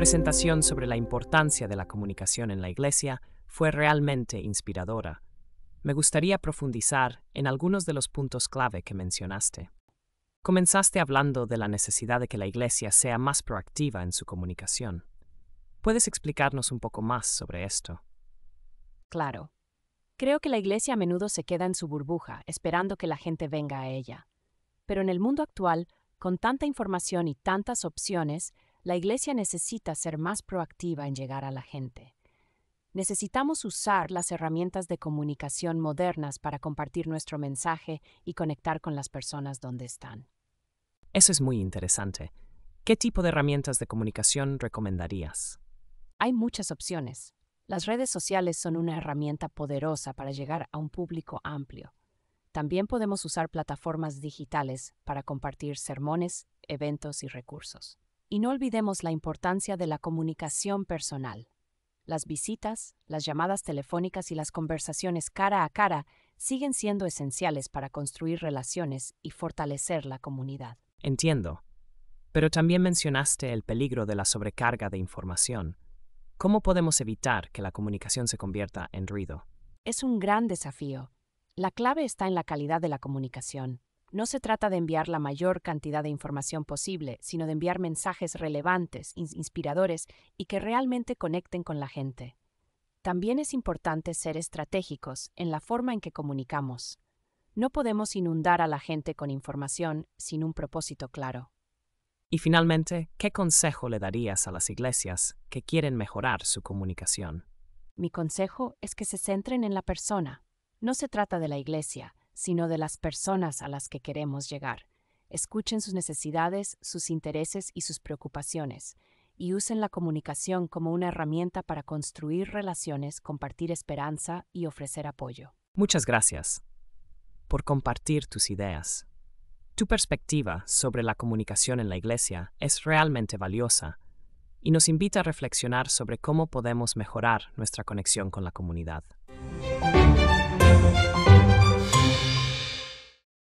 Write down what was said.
presentación sobre la importancia de la comunicación en la Iglesia fue realmente inspiradora. Me gustaría profundizar en algunos de los puntos clave que mencionaste. Comenzaste hablando de la necesidad de que la Iglesia sea más proactiva en su comunicación. ¿Puedes explicarnos un poco más sobre esto? Claro. Creo que la Iglesia a menudo se queda en su burbuja, esperando que la gente venga a ella. Pero en el mundo actual, con tanta información y tantas opciones, la Iglesia necesita ser más proactiva en llegar a la gente. Necesitamos usar las herramientas de comunicación modernas para compartir nuestro mensaje y conectar con las personas donde están. Eso es muy interesante. ¿Qué tipo de herramientas de comunicación recomendarías? Hay muchas opciones. Las redes sociales son una herramienta poderosa para llegar a un público amplio. También podemos usar plataformas digitales para compartir sermones, eventos y recursos. Y no olvidemos la importancia de la comunicación personal. Las visitas, las llamadas telefónicas y las conversaciones cara a cara siguen siendo esenciales para construir relaciones y fortalecer la comunidad. Entiendo. Pero también mencionaste el peligro de la sobrecarga de información. ¿Cómo podemos evitar que la comunicación se convierta en ruido? Es un gran desafío. La clave está en la calidad de la comunicación. No se trata de enviar la mayor cantidad de información posible, sino de enviar mensajes relevantes, inspiradores y que realmente conecten con la gente. También es importante ser estratégicos en la forma en que comunicamos. No podemos inundar a la gente con información sin un propósito claro. Y finalmente, ¿qué consejo le darías a las iglesias que quieren mejorar su comunicación? Mi consejo es que se centren en la persona. No se trata de la iglesia, sino de las personas a las que queremos llegar. Escuchen sus necesidades, sus intereses y sus preocupaciones, y usen la comunicación como una herramienta para construir relaciones, compartir esperanza y ofrecer apoyo. Muchas gracias por compartir tus ideas. Tu perspectiva sobre la comunicación en la Iglesia es realmente valiosa y nos invita a reflexionar sobre cómo podemos mejorar nuestra conexión con la comunidad.